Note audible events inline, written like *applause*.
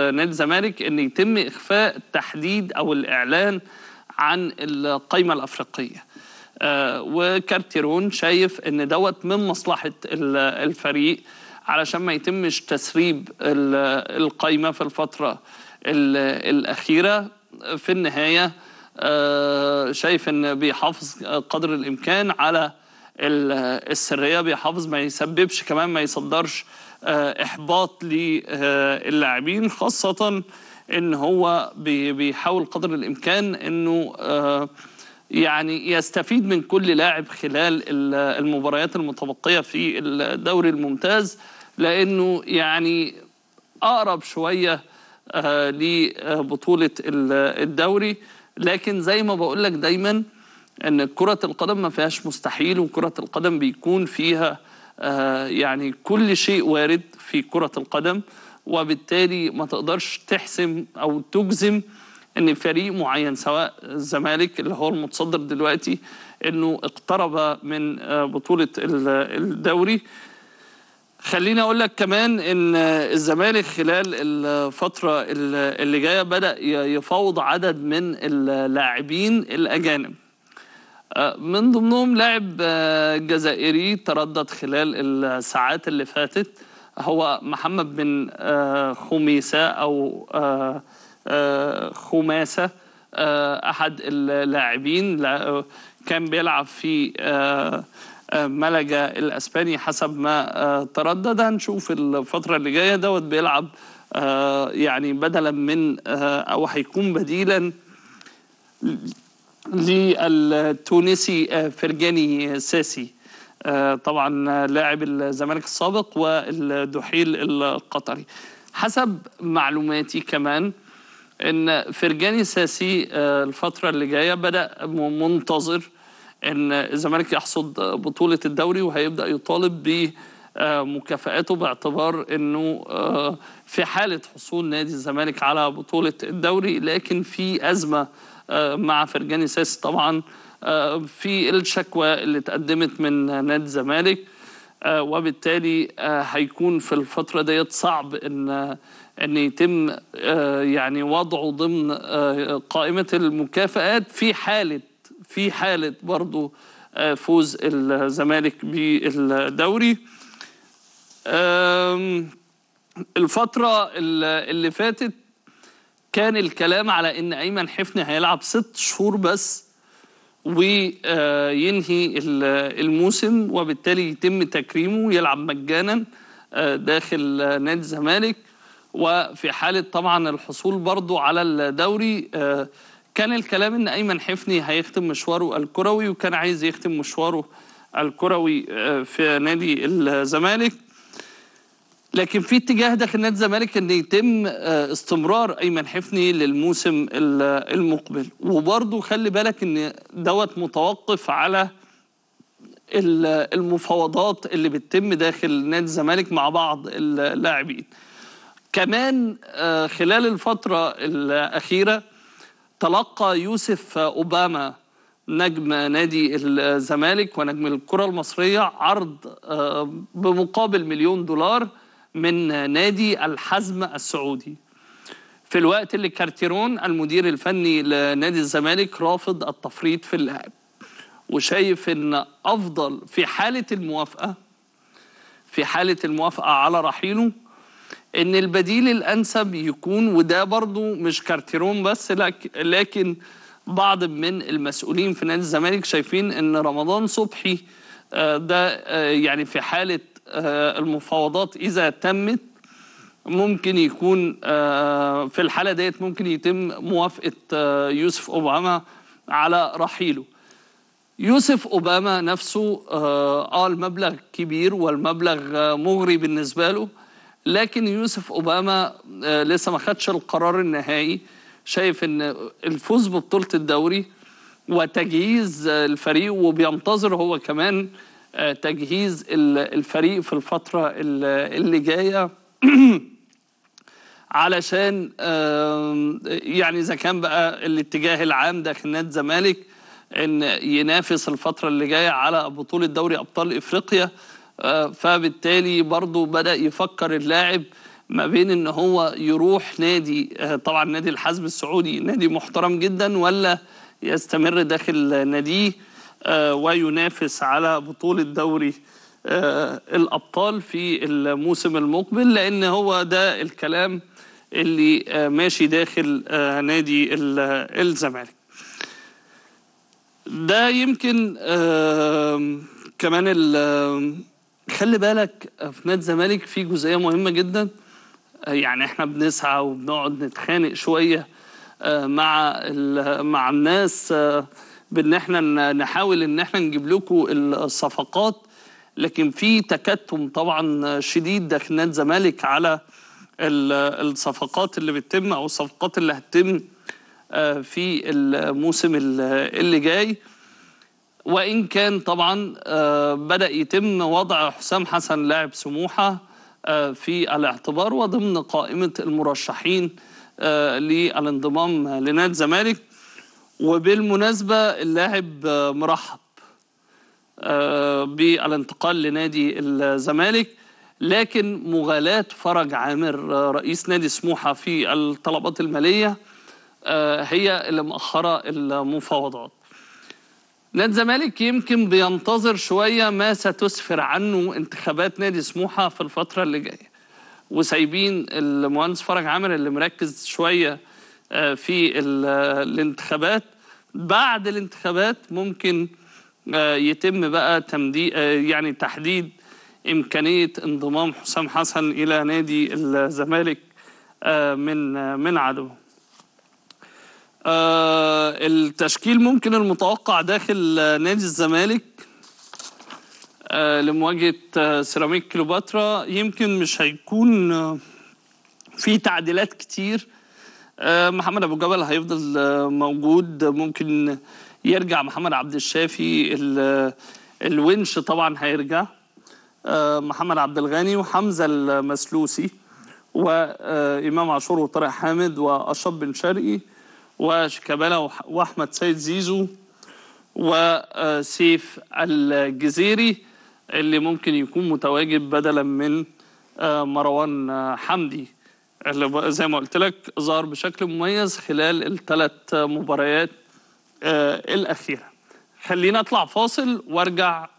نادي الزمالك ان يتم اخفاء تحديد او الاعلان عن القائمه الافريقيه آه، وكارتيرون شايف ان دوت من مصلحه الفريق علشان ما يتمش تسريب القائمه في الفتره الاخيره في النهايه آه، شايف ان بيحافظ قدر الامكان على السريه بيحافظ ما يسببش كمان ما يصدرش آه، احباط للاعبين خاصه ان هو بيحاول قدر الامكان انه آه، يعني يستفيد من كل لاعب خلال المباريات المتبقيه في الدوري الممتاز لانه يعني اقرب شويه آه، لبطوله الدوري لكن زي ما بقول لك دايما ان كره القدم ما فيهاش مستحيل وكره القدم بيكون فيها آه، يعني كل شيء وارد في كرة القدم وبالتالي ما تقدرش تحسم أو تجزم ان فريق معين سواء الزمالك اللي هو المتصدر دلوقتي انه اقترب من آه، بطوله الدوري خليني اقول لك كمان ان الزمالك خلال الفتره اللي جايه بدا يفاوض عدد من اللاعبين الاجانب آه، من ضمنهم لاعب آه، جزائري تردد خلال الساعات اللي فاتت هو محمد بن آه، خميسة أو خماسة أحد اللاعبين كان بيلعب في ملجا الاسباني حسب ما تردد هنشوف الفتره اللي جايه دوت بيلعب يعني بدلا من او هيكون بديلا للتونسي آه، فرجاني آه، ساسي آه، طبعا لاعب الزمالك السابق والدحيل القطري حسب معلوماتي كمان ان فرجاني ساسي الفتره اللي جايه بدا منتظر ان الزمالك يحصد بطوله الدوري وهيبدا يطالب ب مكافآته باعتبار انه في حاله حصول نادي الزمالك على بطوله الدوري لكن في ازمه مع فرجاني ساس طبعا آه، في الشكوى اللي تقدمت من نادي الزمالك آه، وبالتالي آه، هيكون في الفتره ديت صعب ان ان يتم يعني وضعه ضمن قائمه المكافئات في حاله في حاله برضو فوز الزمالك بالدوري الفتره اللي فاتت كان الكلام على ان ايمن حفني هيلعب ست شهور بس وينهي الموسم وبالتالي يتم تكريمه يلعب مجانا آه، داخل نادي الزمالك وفي حاله طبعا الحصول برضو على الدوري آه، كان الكلام ان ايمن حفني هيختم مشواره الكروي وكان عايز يختم مشواره الكروي آه، في نادي الزمالك لكن في اتجاه داخل نادي الزمالك ان يتم آه، استمرار ايمن حفني للموسم المقبل وبرضه خلي بالك ان دوت متوقف على المفاوضات اللي بتتم داخل نادي الزمالك مع بعض اللاعبين كمان آه، خلال الفترة الأخيرة تلقى يوسف أوباما نجم نادي الزمالك ونجم الكرة المصرية عرض آه، بمقابل مليون دولار من نادي الحزم السعودي في الوقت اللي كارتيرون المدير الفني لنادي الزمالك رافض التفريط في اللاعب وشايف ان افضل في حاله الموافقه في حاله الموافقه على رحيله ان البديل الانسب يكون وده برضه مش كارتيرون بس لكن بعض من المسؤولين في نادي الزمالك شايفين ان رمضان صبحي آه، ده آه، يعني في حاله آه، المفاوضات اذا تمت ممكن يكون آه، في الحاله ديت ممكن يتم موافقه آه، يوسف اوباما على رحيله يوسف اوباما نفسه اه المبلغ كبير والمبلغ مغري بالنسبه له لكن يوسف اوباما لسه ما خدش القرار النهائي شايف ان الفوز ببطوله الدوري وتجهيز الفريق وبينتظر هو كمان تجهيز الفريق في الفترة اللي جاية *clears throat* علشان يعني إذا كان بقى الاتجاه العام ده نادي الزمالك إن ينافس الفترة اللي جاية على بطولة دوري أبطال إفريقيا آه، فبالتالي برضه بدأ يفكر اللاعب ما بين ان هو يروح نادي آه، طبعا نادي الحزم السعودي نادي محترم جدا ولا يستمر داخل ناديه آه، وينافس على بطولة دوري آه، الأبطال في الموسم المقبل لأن هو ده الكلام اللي آه، ماشي داخل نادي الزمالك ده يمكن كمان خلي بالك في نادي الزمالك في جزئيه مهمه جدا يعني احنا بنسعى وبنقعد نتخانق شويه مع مع الناس بان احنا نحاول ان احنا نجيب لكم الصفقات لكن في تكتم طبعا شديد داخل نادي الزمالك على الصفقات اللي بتتم او الصفقات اللي هتتم آه، في الموسم اللي جاي وان كان طبعا آه، بدا يتم وضع حسام حسن لاعب سموحه آه، في الاعتبار وضمن قائمه المرشحين للانضمام لنادي الزمالك وبالمناسبة اللاعب مرحب آه، بالانتقال لنادي الزمالك لكن مغالاة فرج عامر آه، رئيس نادي سموحة في الطلبات المالية آه، هي اللي مأخرة المفاوضات نادي الزمالك يمكن بينتظر شوية ما ستسفر عنه انتخابات نادي سموحة في الفترة اللي جاية وسايبين المهندس فرج عامر اللي مركز شويه آه، في الانتخابات بعد الانتخابات ممكن آه، يتم بقى تمديد آه، يعني تحديد إمكانية انضمام حسام حسن إلى نادي الزمالك من من عدو التشكيل ممكن المتوقع داخل نادي الزمالك لمواجهة سيراميك كليوباترا يمكن مش هيكون في تعديلات كتير آه، محمد ابو جبل هيفضل آه، موجود ممكن يرجع محمد عبد الشافي الونش طبعا هيرجع آه، محمد عبد الغني وحمزه المسلوسي وامام عاشور وطارق حامد واشاب بن شرقي وشيكابالا واحمد سيد زيزو وسيف الجزيري اللي ممكن يكون متواجد بدلا من مروان حمدي اللي زي ما قلت لك ظهر بشكل مميز خلال الثلاث مباريات آه، الأخيرة خلينا أطلع فاصل وأرجع